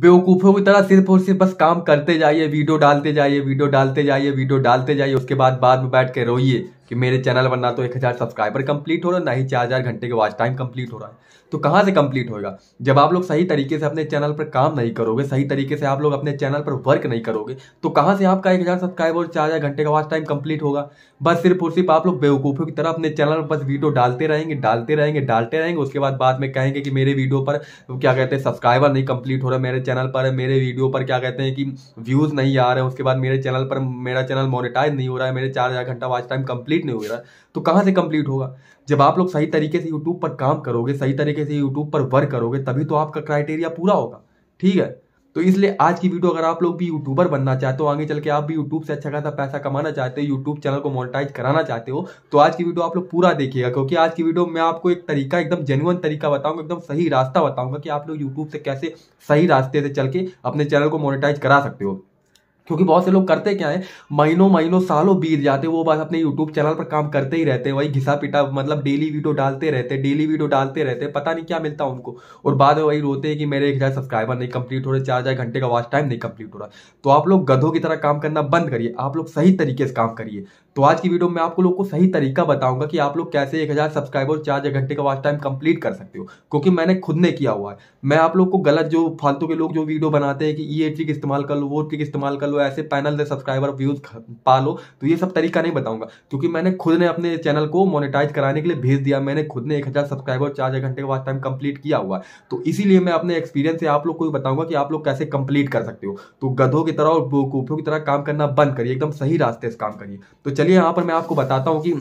बेवकूफ़ों की तरह सिर्फ और सिर्फ बस काम करते जाइए वीडियो डालते जाइए वीडियो डालते जाइए वीडियो डालते जाइए उसके बाद बाद में बैठ के रोइए कि मेरे चैनल पर ना तो एक हज़ार सब्सक्राइबर कंप्लीट हो रहा है ना ही चार हज़ार घंटे के वॉच टाइम कंप्लीट हो रहा है तो कहाँ से कंप्लीट होगा जब आप लोग सही तरीके से अपने चैनल पर काम नहीं करोगे सही तरीके से आप लोग अपने चैनल पर वर्क नहीं करोगे तो कहाँ से आपका एक हज़ार सब्सक्राइबर और चार हज़ार घंटे का वॉच टाइम कंप्लीट होगा बस सिर्फ और सिर्फ आप लोग बेवकूफ़ों की तरह अपने चैनल पर बस वीडियो डालते रहेंगे डालते रहेंगे डालते रहेंगे उसके बाद बाद में कहेंगे कि मेरे वीडियो पर क्या कहते हैं सब्सक्राइबर नहीं कंप्लीट हो रहा मेरे चैनल पर मेरे वीडियो पर क्या कहते हैं कि व्यूज़ नहीं आ रहे हैं उसके बाद मेरे चैनल पर मेरा चैनल मोनिटाइज नहीं हो रहा है मेरे चार हज़ार घंटा वॉच टाइम कंप्लीट कंप्लीट नहीं हो रहा तो कहाँ से कंप्लीट होगा जब आप लोग सही तरीके से यूट्यूब पर काम करोगे सही तरीके से यूट्यूब पर वर्क करोगे तभी तो आपका क्राइटेरिया पूरा होगा ठीक है तो इसलिए आज की वीडियो अगर आप लोग भी यूट्यूबर बनना चाहते हो आगे चल के आप भी यूट्यूब से अच्छा खासा पैसा कमाना चाहते हो यूट्यूब चैनल को मोनिटाइज कराना चाहते हो तो आज की वीडियो आप लोग पूरा देखिएगा क्योंकि आज की वीडियो में आपको एक तरीका एकदम जेन्युन तरीका बताऊंगा एकदम सही रास्ता बताऊंगा कि आप लोग यूट्यूब से कैसे सही रास्ते से चल के अपने चैनल को मोनिटाइज करा सकते हो क्योंकि बहुत से लोग करते क्या है महीनों महीनों सालों बीत जाते वो बस अपने यूट्यूब चैनल पर काम करते ही रहते हैं वही घिसा पिटा मतलब डेली वीडियो डालते रहते हैं डेली वीडियो डालते रहते पता नहीं क्या मिलता उनको और बाद में वही रोते हैं कि मेरे एक हज़ार सब्सक्राइबर नहीं कंप्लीट हो रहे चार हज़ार घंटे का वॉच टाइम नहीं कंप्लीट हो रहा तो आप लोग गधों की तरह काम करना बंद करिए आप लोग सही तरीके से काम करिए तो आज की वीडियो में आप लोग को सही तरीका बताऊंगा कि आप लोग कैसे एक हज़ार सब्सक्राइबर चार घंटे का वाच टाइम कंप्लीट कर सकते हो क्योंकि मैंने खुद ने किया हुआ है मैं आप लोग को गलत जो फालतू के लोग जो वीडियो बनाते हैं कि ये ट्रिक इस्तेमाल कर लो वो ट्रिक इस्तेमाल कर लो ऐसे पैनल से सब्सक्राइबर व्यूज पा लो तो ये सब तरीका नहीं बताऊंगा क्योंकि मैंने खुद ने अपने चैनल को मोनिटाइज कराने के लिए भेज दिया मैंने खुद ने एक हज़ार सब्सक्राइबर चार घंटे का वाच टाइम कंप्लीट किया हुआ है तो इसीलिए मैं अपने एक्सपीरियंस से आप लोग को बताऊंगा कि आप लोग कैसे कंप्लीट कर सकते हो तो गधों की तरह और की तरह काम करना बंद करिए एकदम सही रास्ते से काम करिए तो चलिए चलिए यहाँ पर मैं आपको बताता हूँ कि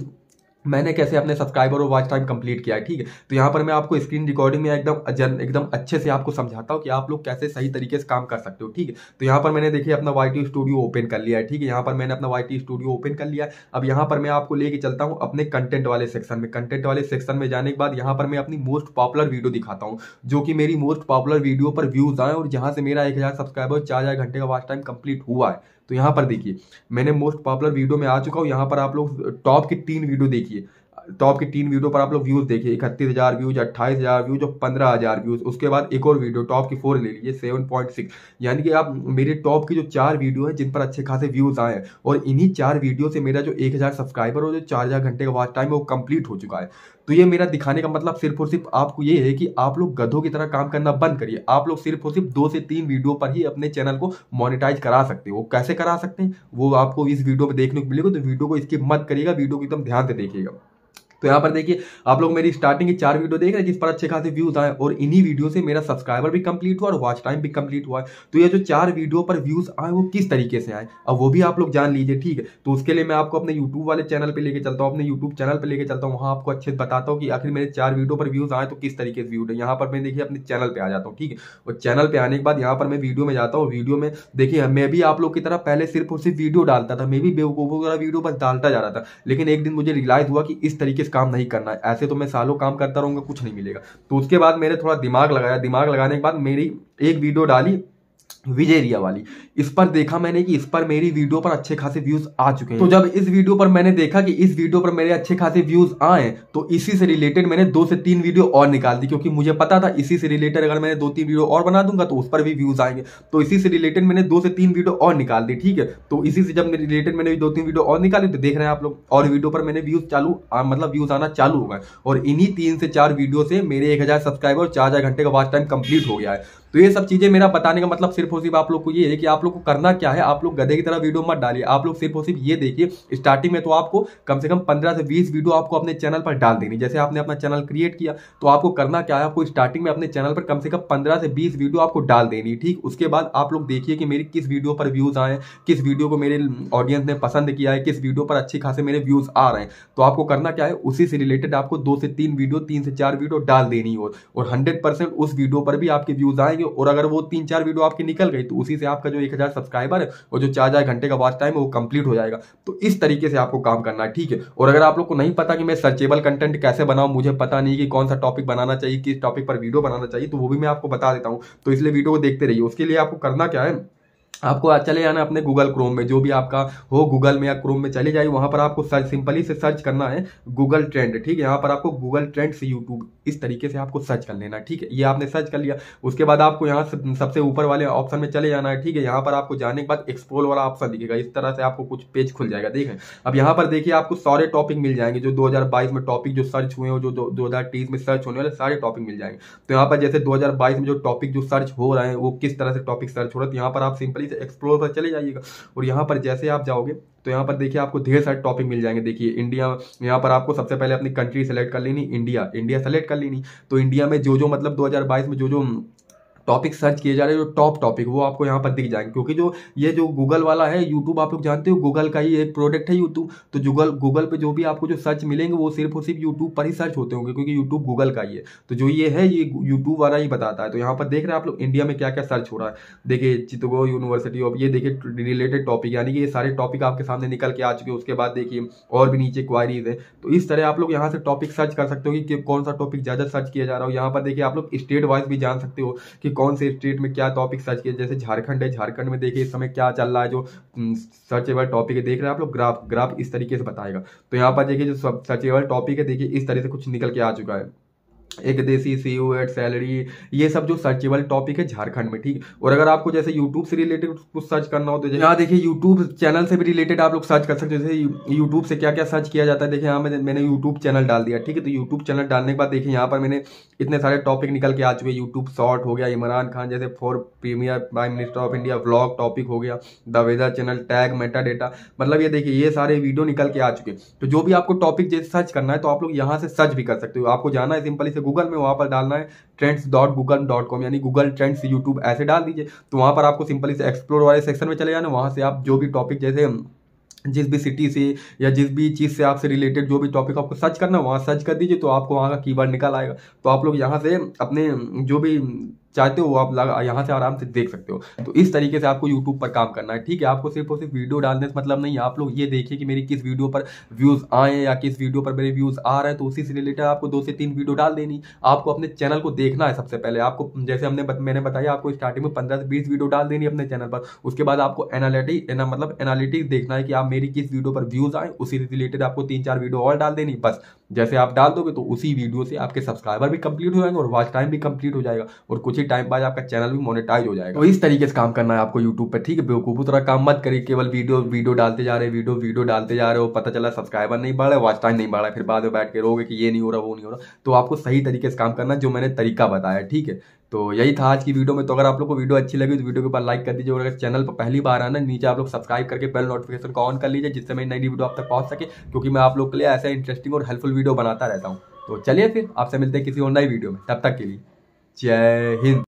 मैंने कैसे अपने सब्सक्राइबर और वॉच टाइम कंप्लीट किया है ठीक है तो यहाँ पर मैं आपको स्क्रीन रिकॉर्डिंग में एकदम एकदम अच्छे से आपको समझाता हूँ कि आप लोग कैसे सही तरीके से काम कर सकते हो ठीक है तो यहाँ पर मैंने देखिए अपना वाई स्टूडियो ओपन कर लिया है ठीक है यहाँ पर मैंने अपना वाई स्टूडियो ओपन कर लिया है अब यहाँ पर मैं आपको लेके चलता हूँ अपने कंटेंट वाले सेक्शन में कंटेंट वाले सेक्शन में जाने के बाद यहाँ पर मैं अपनी मोस्ट पॉपुलर वीडियो दिखाता हूँ जो कि मेरी मोस्ट पॉपुलर वीडियो पर व्यूज आए और जहाँ से मेरा एक सब्सक्राइबर चार घंटे का वॉच टाइम कंप्लीट हुआ है तो यहाँ पर देखिए मैंने मोस्ट पॉपुलर वीडियो में आ चुका हूँ यहाँ पर आप लोग टॉप की तीन वीडियो देखिए टॉप की तीन वीडियो पर आप लोग व्यूज देखिए इकतीस हजार व्यूज अट्ठाईस हजार व्यूज और पंद्रह हजार व्यूज उसके बाद एक और वीडियो टॉप की फोर ले लीजिए सेवन पॉइंट सिक्स यानी कि आप मेरे टॉप की जो चार वीडियो है जिन पर अच्छे खासे व्यूज आए हैं और इन्हीं चार वीडियो से मेरा जो एक हजार सब्सक्राइबर और जो चार हजार घंटे का वॉच टाइम है वो कंप्लीट हो चुका है तो ये मेरा दिखाने का मतलब सिर्फ और सिर्फ आपको ये है कि आप लोग गधों की तरह काम करना बंद करिए आप लोग सिर्फ और सिर्फ दो से तीन वीडियो पर ही अपने चैनल को मोनिटाइज करा सकते हो कैसे करा सकते हैं वो आपको इस वीडियो में देखने को मिलेगा तो वीडियो को इसकी मत करिएगा वीडियो को एकदम ध्यान से देखिएगा तो यहाँ पर देखिए आप लोग मेरी स्टार्टिंग की चार वीडियो देख रहे हैं जिस पर अच्छे खासे व्यूज आए और इन्हीं वीडियो से मेरा सब्सक्राइबर भी कंप्लीट हुआ और वॉच टाइम भी कंप्लीट हुआ तो ये जो चार वीडियो पर व्यूज आए वो किस तरीके से आए अब वो भी आप लोग जान लीजिए ठीक है तो उसके लिए मैं आपको अपने यूट्यूब वाले चैनल पर लेकर चलता हूँ अपने यूट्यूब चैनल पर लेकर चलता हूँ वहाँ आपको अच्छे से बताता हूँ कि आखिर मेरे चार वीडियो पर व्यूज आए तो किस तरीके से व्यूड है यहाँ पर मैं देखिए अपने चैनल पर आ जाता हूँ ठीक है और चैनल पर आने के बाद यहाँ पर मैं वीडियो में जाता हूँ वीडियो में देखिए मैं भी आप लोग की तरह पहले सिर्फ और सिर्फ वीडियो डालता था मैं भी बेवकूफों वीडियो बस डालता जा रहा था लेकिन एक दिन मुझे रिलाइज हुआ कि इस तरीके बेसिस काम नहीं करना है ऐसे तो मैं सालों काम करता रहूँगा कुछ नहीं मिलेगा तो उसके बाद मेरे थोड़ा दिमाग लगाया दिमाग लगाने के बाद मेरी एक वीडियो डाली रिया वाली इस पर देखा मैंने कि इस पर मेरी वीडियो पर अच्छे खासे व्यूज आ चुके हैं तो जब इस वीडियो पर मैंने देखा कि इस वीडियो पर मेरे अच्छे खासे व्यूज आए तो इसी से रिलेटेड मैंने दो से तीन वीडियो और निकाल दी क्योंकि मुझे पता था इसी से रिलेटेड अगर मैंने दो तीन वीडियो और बना दूंगा तो उस पर भी व्यूज आएंगे तो इसी से रिलेटेड मैंने दो से तीन वीडियो और निकाल दी ठीक है तो इसी से जब रिलेटेड मैंने दो तीन वीडियो और निकाली तो देख रहे हैं आप लोग और वीडियो पर मैंने व्यूज चालू मतलब व्यूज आना चालू हो गए और इन्हीं तीन से चार वीडियो से मेरे एक सब्सक्राइबर चार घंटे का वाच टाइम कंप्लीट हो गया है तो ये सब चीजें मेरा बताने का मतलब सिर्फ और सिर्फ आप लोग को ये है कि आप लोग को करना क्या है आप लोग गधे की तरह वीडियो मत डालिए आप लोग सिर्फ और सिर्फ ये देखिए स्टार्टिंग में तो आपको कम से कम पंद्रह से बीस वीडियो आपको अपने चैनल पर डाल देनी जैसे आपने अपना चैनल क्रिएट किया तो आपको करना क्या है आपको स्टार्टिंग में अपने चैनल पर कम से कम पंद्रह से बीस वीडियो आपको डाल देनी ठीक उसके बाद आप लोग देखिए कि मेरी किस वीडियो पर व्यूज़ आए किस वीडियो को मेरे ऑडियंस ने पसंद किया है किस वीडियो पर अच्छे खासे मेरे व्यूज़ आ रहे हैं तो आपको करना क्या है उसी से रिलेटेड आपको दो से तीन वीडियो तीन से चार वीडियो डाल देनी हो और हंड्रेड उस वीडियो पर भी आपके व्यूज़ आएंगे और अगर वो तीन चार वीडियो आपके निकल निकल गई तो उसी से आपका जो एक हज़ार सब्सक्राइबर है और जो चार हज़ार घंटे का वॉच टाइम है वो कंप्लीट हो जाएगा तो इस तरीके से आपको काम करना है ठीक है और अगर आप लोग को नहीं पता कि मैं सर्चेबल कंटेंट कैसे बनाऊँ मुझे पता नहीं कि कौन सा टॉपिक बनाना चाहिए किस टॉपिक पर वीडियो बनाना चाहिए तो वो भी मैं आपको बता देता हूँ तो इसलिए वीडियो को देखते रहिए उसके लिए आपको करना क्या है आपको चले जाना अपने गूगल क्रोम में जो भी आपका हो गूगल में या क्रोम में चले जाइए वहां पर आपको सर्च सिंपली से सर्च करना है गूगल ट्रेंड ठीक है यहाँ पर आपको गूगल ट्रेंड से यूट्यूब इस तरीके से आपको सर्च कर लेना ठीक है ये आपने सर्च कर लिया उसके बाद आपको यहाँ सबसे ऊपर वाले ऑप्शन में चले जाना है ठीक है यहाँ पर आपको जाने के बाद एक्सप्लोर वाला ऑप्शन दिखेगा इस तरह से आपको कुछ पेज खुल जाएगा है अब यहाँ पर देखिए आपको सारे टॉपिक मिल जाएंगे जो दो में टॉपिक जो सर्च हुए हो जो दो में सर्च होने वाले सारे टॉपिक मिल जाएंगे तो यहाँ पर जैसे दो में जो टॉपिक जो सर्च हो रहे हैं वो किस तरह से टॉपिक सर्च हो रहा है तो यहाँ पर आप सिंपली से एक्सप्लोर पर चले जाइएगा और यहाँ पर जैसे आप जाओगे तो यहाँ पर देखिए आपको ढेर सारे टॉपिक मिल जाएंगे देखिए इंडिया यहाँ पर आपको सबसे पहले अपनी कंट्री सेलेक्ट कर लेनी इंडिया इंडिया सेलेक्ट कर लेनी तो इंडिया में जो जो मतलब 2022 में जो जो टॉपिक सर्च किए जा रहे हैं जो टॉप टॉपिक वो आपको यहाँ पर दिख जाएंगे क्योंकि जो ये जो गूगल वाला है यूट्यूब आप लोग जानते हो गूगल का ही एक प्रोडक्ट है यूट्यूब तो गूगल गूगल पर जो भी आपको जो सर्च मिलेंगे वो सिर्फ और सिर्फ यूट्यूब पर ही सर्च होते होंगे क्योंकि यूट्यूब गूगल का ही है तो जो ये है ये यूट्यूब वाला ही बताता है तो यहाँ पर देख रहे हैं आप लोग इंडिया में क्या क्या सर्च हो रहा है देखिए चितगो यूनिवर्सिटी ऑफ ये देखिए रिलेटेड टॉपिक यानी कि ये सारे टॉपिक आपके सामने निकल के आ चुके हैं उसके बाद देखिए और भी नीचे क्वारीज है तो इस तरह आप लोग यहाँ से टॉपिक सर्च कर सकते हो कि कौन सा टॉपिक ज़्यादा सर्च किया जा रहा हो यहाँ पर देखिए आप लोग स्टेट वाइज भी जान सकते हो कि कौन से स्टेट में क्या टॉपिक सर्च किया जैसे झारखंड है झारखंड में देखिए इस समय क्या चल रहा है जो सर्चेबल टॉपिक है देख रहे हैं आप लोग ग्राफ ग्राफ इस तरीके से बताएगा तो यहाँ पर देखिए जो सर्चेबल टॉपिक है देखिए इस तरह से कुछ निकल के आ चुका है एक देसी सी यू एड सैलरी ये सब जो सर्चेबल टॉपिक है झारखंड में ठीक और अगर आपको जैसे यूट्यूब से रिलेटेड कुछ सर्च करना हो तो यहाँ देखिए यूट्यूब चैनल से भी रिलेटेड आप लोग सर्च कर सकते हो जैसे यूट्यूब से क्या क्या सर्च किया जाता है देखिए यहाँ मैंने मैंने यूट्यूब चैनल डाल दिया ठीक है तो यूट्यूब चैनल डालने के बाद देखिए यहाँ पर मैंने इतने सारे टॉपिक निकल के आ चुके यूट्यूब शॉर्ट हो गया इमरान खान जैसे for premier prime minister of India blog topic हो गया the weather channel tag metadata मतलब ये देखिए ये सारे वीडियो निकल के आ चुके तो जो भी आपको टॉपिक जैसे सर्च करना है तो आप लोग यहाँ से सर्च भी कर सकते हो आपको जाना है सिंपली जैसे गूगल में वहाँ पर डालना है trends dot Google dot com यानी गूगल ट्रेंड्स यूट्यूब ऐसे डाल दीजिए तो वहाँ पर आपको सिंपली से एक्सप्लोर वाले सेक्शन में चले जाना वहाँ से आप जो भी टॉपिक जैसे जिस भी सिटी से या जिस भी चीज़ से आपसे रिलेटेड जो भी टॉपिक आपको सर्च करना है वहाँ सर्च कर दीजिए तो आपको वहाँ का कीवर्ड निकल आएगा तो आप लोग यहाँ से अपने जो भी चाहते हो आप यहाँ से आराम से देख सकते हो तो इस तरीके से आपको यूट्यूब पर काम करना है ठीक है आपको सिर्फ और सिर्फ वीडियो डालने से मतलब नहीं आप लोग ये देखिए कि मेरी किस वीडियो पर व्यूज़ आए या किस वीडियो पर मेरे व्यूज़ आ रहे हैं तो उसी से रिलेटेड आपको दो से तीन वीडियो डाल देनी आपको अपने चैनल को देखना है सबसे पहले आपको जैसे हमने मैंने बताया आपको स्टार्टिंग में पंद्रह से बीस वीडियो डाल देनी अपने चैनल पर उसके बाद आपको एनालिटिक मतलब एनालिटिक्स देखना है कि आप मेरी किस वीडियो पर व्यूज़ आए उसी से रिलेटेड आपको तीन चार वीडियो और डाल देनी बस जैसे आप डाल दोगे तो उसी वीडियो से आपके सब्सक्राइबर भी कंप्लीट हो जाएंगे और वॉच टाइम भी कंप्लीट हो जाएगा और कुछ ही टाइम बाद आपका चैनल भी मोनेटाइज हो जाएगा तो इस तरीके से काम करना है आपको यूट्यूब पर ठीक है बेवकूफू तरह काम मत करिए केवल वीडियो वीडियो डालते जा रहे वीडियो वीडियो डालते जा रहे हो पता चला सब्सक्राइबर नहीं बढ़ रहा वॉच टाइम नहीं बढ़ रहा फिर बाद में बैठ के रोगे कि ये नहीं हो रहा वो नहीं हो रहा तो आपको सही तरीके से काम करना जो मैंने तरीका बताया ठीक है तो यही था आज की वीडियो में तो अगर आप लोग को वीडियो अच्छी लगी तो वीडियो के ऊपर लाइक कर दीजिए और अगर चैनल पर पहली बार आना तो नीचे आप लोग सब्सक्राइब करके बेल नोटिफिकेशन को ऑन कर लीजिए जिससे मेरी नई वीडियो आप तक पहुँच सके क्योंकि मैं आप लोग के लिए ऐसा इंटरेस्टिंग और हेल्पफुल वीडियो बनाता रहता हूँ तो चलिए फिर आपसे मिलते हैं किसी और नई वीडियो में तब तक के लिए जय हिंद